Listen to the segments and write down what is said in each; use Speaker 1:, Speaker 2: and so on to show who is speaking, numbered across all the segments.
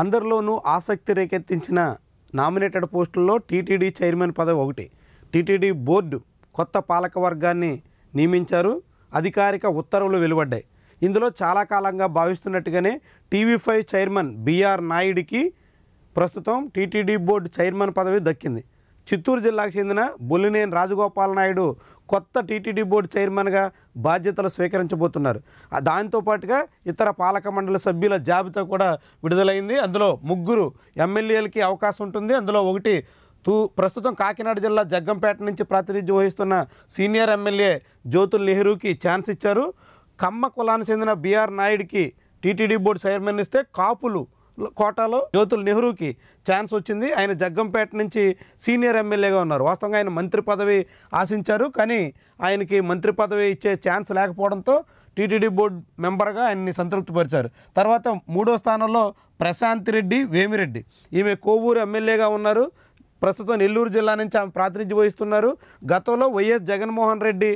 Speaker 1: అందరిలోనూ ఆసక్తి రేకెత్తించిన నామినేటెడ్ పోస్టుల్లో టీటీడీ చైర్మన్ పదవి ఒకటి టీటీడీ బోర్డు కొత్త పాలకవర్గాన్ని నియమించారు అధికారిక ఉత్తర్వులు వెలువడ్డాయి ఇందులో చాలా కాలంగా భావిస్తున్నట్టుగానే టీవీ ఫైవ్ చైర్మన్ బీఆర్ నాయుడికి ప్రస్తుతం టీటీడీ బోర్డు చైర్మన్ పదవి దక్కింది చిత్తూరు జిల్లాకు చెందిన బొల్లినేని రాజగోపాల్ నాయుడు కొత్త టీటీడీ బోర్డు చైర్మన్గా బాధ్యతలు స్వీకరించబోతున్నారు దాంతోపాటుగా ఇతర పాలక మండలి సభ్యుల జాబితా కూడా విడుదలైంది అందులో ముగ్గురు ఎమ్మెల్యేలకి అవకాశం ఉంటుంది అందులో ఒకటి తూ ప్రస్తుతం కాకినాడ జిల్లా జగ్గంపేట నుంచి ప్రాతినిధ్యం వహిస్తున్న సీనియర్ ఎమ్మెల్యే జ్యోతుల్ నెహ్రూకి ఛాన్స్ ఇచ్చారు కమ్మ కులానికి చెందిన బీఆర్ నాయుడికి టీటీడీ బోర్డు చైర్మన్ ఇస్తే కాపులు కోటాలో జ్యోతులు నెహ్రూకి ఛాన్స్ వచ్చింది ఆయన జగ్గంపేట నుంచి సీనియర్ ఎమ్మెల్యేగా ఉన్నారు వాస్తవంగా ఆయన మంత్రి పదవి ఆశించారు కానీ ఆయనకి మంత్రి పదవి ఇచ్చే ఛాన్స్ లేకపోవడంతో టీటీడీ బోర్డు మెంబర్గా ఆయన్ని సంతృప్తిపరిచారు తర్వాత మూడో స్థానంలో ప్రశాంత్ రెడ్డి వేమిరెడ్డి ఈమె కోవూరు ఎమ్మెల్యేగా ఉన్నారు ప్రస్తుతం నెల్లూరు జిల్లా నుంచి ఆమె ప్రాతినిధ్యం వహిస్తున్నారు గతంలో వైఎస్ జగన్మోహన్ రెడ్డి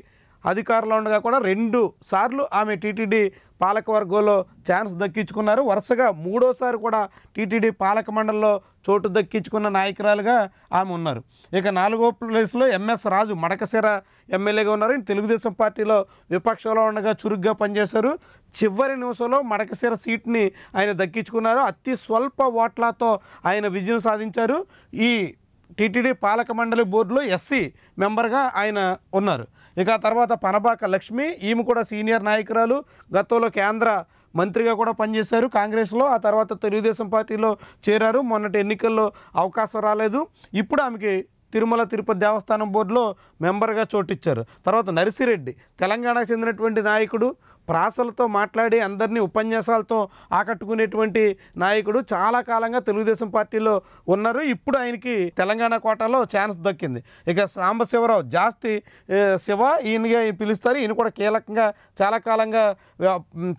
Speaker 1: అధికారంలో ఉండగా కూడా రెండు సార్లు ఆమె టీటీడీ పాలకవర్గంలో ఛాన్స్ దక్కించుకున్నారు వరుసగా మూడోసారి కూడా టీటీడీ పాలక మండలిలో చోటు దక్కించుకున్న నాయకురాలుగా ఆమె ఉన్నారు ఇక నాలుగో ప్లేస్లో ఎంఎస్ రాజు మడకసిర ఎమ్మెల్యేగా ఉన్నారు తెలుగుదేశం పార్టీలో విపక్షంలో ఉండగా చురుగ్గా పనిచేశారు చివరి నిమిషంలో మడకసిర సీట్ని ఆయన దక్కించుకున్నారు అతి స్వల్ప ఓట్లతో ఆయన విజయం సాధించారు ఈ టీటీడీ పాలక మండలి బోర్డులో ఎస్సీ మెంబర్గా ఆయన ఉన్నారు ఇక తర్వాత పనబాక లక్ష్మి ఈమె కూడా సీనియర్ నాయకురాలు గతంలో కేంద్ర మంత్రిగా కూడా పనిచేశారు కాంగ్రెస్లో ఆ తర్వాత తెలుగుదేశం పార్టీలో చేరారు మొన్నటి ఎన్నికల్లో అవకాశం రాలేదు ఇప్పుడు ఆమెకి తిరుమల తిరుపతి దేవస్థానం బోర్డులో మెంబర్గా చోటిచ్చారు తర్వాత నర్సిరెడ్డి తెలంగాణకు చెందినటువంటి నాయకుడు ప్రాసలతో మాట్లాడి అందరినీ ఉపన్యాసాలతో ఆకట్టుకునేటువంటి నాయకుడు చాలా కాలంగా తెలుగుదేశం పార్టీలో ఉన్నారు ఇప్పుడు ఆయనకి తెలంగాణ కోటాలో ఛాన్స్ దక్కింది ఇక సాంబశివరావు జాస్తి శివ ఈయనగా పిలుస్తారు ఈయన కూడా కీలకంగా చాలా కాలంగా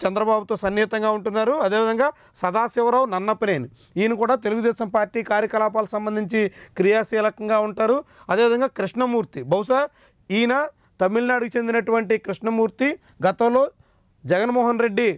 Speaker 1: చంద్రబాబుతో సన్నిహితంగా ఉంటున్నారు అదేవిధంగా సదాశివరావు నన్నపనేని ఈయన కూడా తెలుగుదేశం పార్టీ కార్యకలాపాలకు సంబంధించి క్రియాశీలకంగా ఉంటారు అదేవిధంగా కృష్ణమూర్తి బహుశా ఈయన తమిళనాడుకు చెందినటువంటి కృష్ణమూర్తి గతంలో జగన్మోహన్ రెడ్డి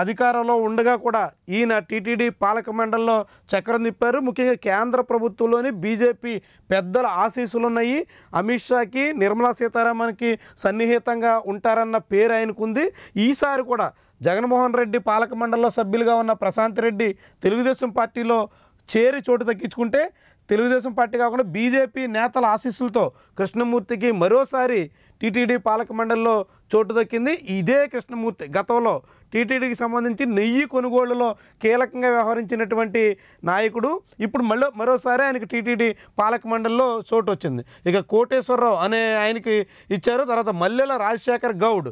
Speaker 1: అధికారంలో ఉండగా కూడా ఈయన టీటీడీ పాలక మండలిలో చక్రం తిప్పారు ముఖ్యంగా కేంద్ర ప్రభుత్వంలోని బీజేపీ పెద్దల ఆశీస్సులు ఉన్నాయి అమిత్ షాకి నిర్మలా సీతారామన్కి సన్నిహితంగా ఉంటారన్న పేరు ఆయనకుంది ఈసారి కూడా జగన్మోహన్ రెడ్డి పాలక మండలిలో సభ్యులుగా ఉన్న ప్రశాంత్ రెడ్డి తెలుగుదేశం పార్టీలో చేరి చోటు తగ్గించుకుంటే తెలుగుదేశం పార్టీ కాకుండా బీజేపీ నేతల ఆశీస్సులతో కృష్ణమూర్తికి మరోసారి టీటీడీ పాలక మండలిలో చోటు దక్కింది ఇదే కృష్ణమూర్తి గతంలో టీటీడీకి సంబంధించి నెయ్యి కొనుగోళ్లలో కీలకంగా వ్యవహరించినటువంటి నాయకుడు ఇప్పుడు మళ్ళీ మరోసారి ఆయనకి టీటీడీ పాలక మండలిలో చోటు వచ్చింది ఇక కోటేశ్వరరావు అనే ఆయనకి ఇచ్చారు తర్వాత మల్లెల రాజశేఖర్ గౌడ్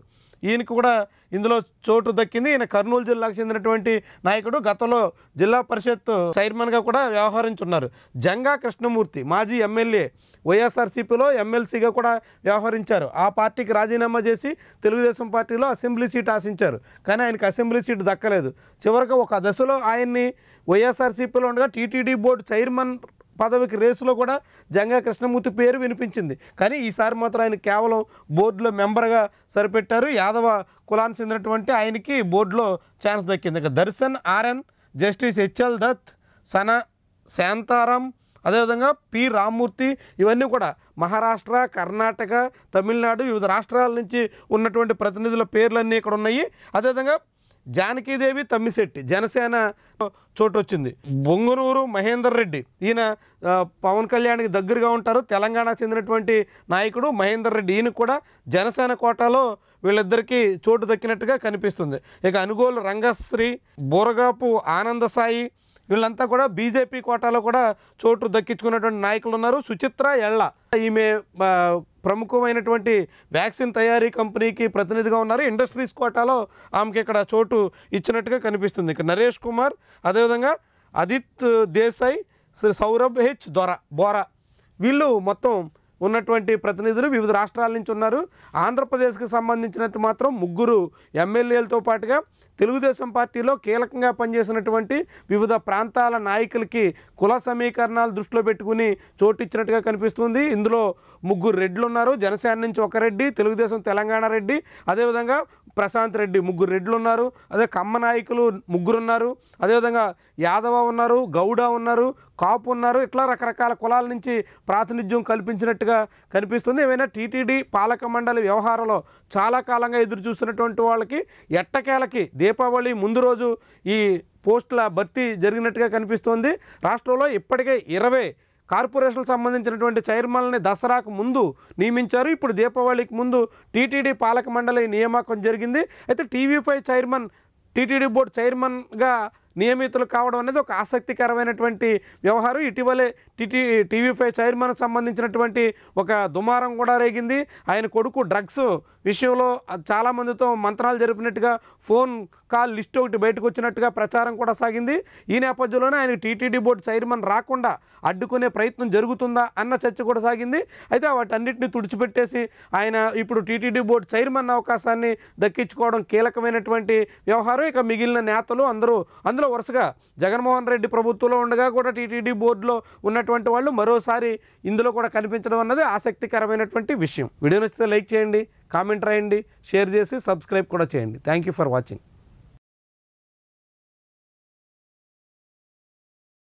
Speaker 1: ఈయనకు కూడా ఇందులో చోటు దక్కింది ఈయన కర్నూలు జిల్లాకు చెందినటువంటి నాయకుడు గతంలో జిల్లా పరిషత్ చైర్మన్గా కూడా వ్యవహరించున్నారు జంగా కృష్ణమూర్తి మాజీ ఎమ్మెల్యే వైఎస్ఆర్సీపీలో ఎమ్మెల్సీగా కూడా వ్యవహరించారు ఆ పార్టీకి రాజీనామా చేసి తెలుగుదేశం పార్టీలో అసెంబ్లీ సీట్ ఆశించారు కానీ ఆయనకు అసెంబ్లీ సీట్ దక్కలేదు చివరిగా ఒక దశలో ఆయన్ని వైఎస్ఆర్సీపీలో ఉండగా టీటీడీ బోర్డు చైర్మన్ పదవికి రేసులో కూడా జంగా కృష్ణమూర్తి పేరు వినిపించింది కానీ ఈసారి మాత్రం ఆయన కేవలం బోర్డులో మెంబర్గా సరిపెట్టారు యాదవ కులానికి చెందినటువంటి ఆయనకి బోర్డులో ఛాన్స్ దక్కింది ఇక Darshan RN justice HL Dutt సన శాంతారాం అదేవిధంగా పి రామ్మూర్తి ఇవన్నీ కూడా మహారాష్ట్ర కర్ణాటక తమిళనాడు వివిధ రాష్ట్రాల నుంచి ఉన్నటువంటి ప్రతినిధుల పేర్లన్నీ ఇక్కడ ఉన్నాయి అదేవిధంగా జానకీదేవి తమ్మిశెట్టి జనసేన చోటు వచ్చింది బొంగునూరు మహేందర్ రెడ్డి ఈయన పవన్ కళ్యాణ్కి దగ్గరగా ఉంటారు తెలంగాణ చెందినటువంటి నాయకుడు మహేందర్ రెడ్డి ఈయన కూడా జనసేన కోటాలో వీళ్ళిద్దరికీ చోటు దక్కినట్టుగా కనిపిస్తుంది ఇక అనుగోలు రంగశ్రీ బోరగాపు ఆనందసాయి వీళ్ళంతా కూడా బీజేపీ కోటాలో కూడా చోటు దక్కించుకున్నటువంటి నాయకులు ఉన్నారు సుచిత్ర ఎళ్ళ ఈమె ప్రముఖమైనటువంటి వ్యాక్సిన్ తయారీ కంపెనీకి ప్రతినిధిగా ఉన్నారు ఇండస్ట్రీస్ కోటాలో ఆమెకి ఇక్కడ చోటు ఇచ్చినట్టుగా కనిపిస్తుంది ఇక్కడ నరేష్ కుమార్ అదేవిధంగా అదిత్ దేశాయ్ శ్రీ సౌరభ్ హెచ్ దొర బోరా వీళ్ళు మొత్తం ఉన్నటువంటి ప్రతినిధులు వివిధ రాష్ట్రాల నుంచి ఉన్నారు ఆంధ్రప్రదేశ్కి సంబంధించినంత మాత్రం ముగ్గురు ఎమ్మెల్యేలతో పాటుగా తెలుగుదేశం పార్టీలో కీలకంగా పనిచేసినటువంటి వివిధ ప్రాంతాల నాయకులకి కుల సమీకరణాలు దృష్టిలో పెట్టుకుని చోటిచ్చినట్టుగా కనిపిస్తుంది ఇందులో ముగ్గురు రెడ్లు ఉన్నారు జనసేన నుంచి ఒక రెడ్డి తెలుగుదేశం తెలంగాణ రెడ్డి అదేవిధంగా ప్రశాంత్ రెడ్డి ముగ్గురు రెడ్లు ఉన్నారు అదే కమ్మ నాయకులు ముగ్గురు ఉన్నారు అదేవిధంగా యాదవ ఉన్నారు గౌడ ఉన్నారు కాపు ఉన్నారు ఇట్లా రకరకాల కులాల నుంచి ప్రాతినిధ్యం కల్పించినట్టుగా కనిపిస్తుంది ఏమైనా టీటీడీ పాలక మండలి వ్యవహారంలో చాలా కాలంగా ఎదురు చూస్తున్నటువంటి వాళ్ళకి ఎట్టకేలకి దే దీపావళి ముందు రోజు ఈ పోస్టుల భర్తీ జరిగినట్టుగా కనిపిస్తోంది రాష్ట్రంలో ఇప్పటికే ఇరవై కార్పొరేషన్కు సంబంధించినటువంటి చైర్మన్ని దసరాకు ముందు నియమించారు ఇప్పుడు దీపావళికి ముందు టీటీడీ పాలక మండలి నియామకం జరిగింది అయితే TV five chairman TTD board చైర్మన్గా నియమితులు కావడం అనేది ఒక ఆసక్తికరమైనటువంటి వ్యవహారం ఇటీవలే టీటీ టీవీ ఫైవ్ చైర్మన్ సంబంధించినటువంటి ఒక దుమారం కూడా రేగింది ఆయన కొడుకు డ్రగ్స్ విషయంలో చాలామందితో మంత్రాలు జరిపినట్టుగా ఫోన్ కాల్ లిస్ట్ ఒకటి బయటకు వచ్చినట్టుగా ప్రచారం కూడా సాగింది ఈ నేపథ్యంలోనే ఆయన టీటీడీ బోర్డు చైర్మన్ రాకుండా అడ్డుకునే ప్రయత్నం జరుగుతుందా అన్న చర్చ కూడా సాగింది అయితే వాటన్నిటిని తుడిచిపెట్టేసి ఆయన ఇప్పుడు టీటీడీ బోర్డు చైర్మన్ అవకాశాన్ని దక్కించుకోవడం కీలకమైనటువంటి వ్యవహారం ఇక మిగిలిన నేతలు అందరూ అందులో వరుసగా జగన్మోహన్ రెడ్డి ప్రభుత్వంలో ఉండగా కూడా టీటీడీ బోర్డులో ఉన్నటువంటి వాళ్ళు మరోసారి ఇందులో కూడా కనిపించడం అన్నది ఆసక్తికరమైనటువంటి విషయం వీడియో నచ్చితే లైక్ చేయండి కామెంట్ రాయండి షేర్ చేసి సబ్స్క్రైబ్ కూడా చేయండి థ్యాంక్ ఫర్ వాచింగ్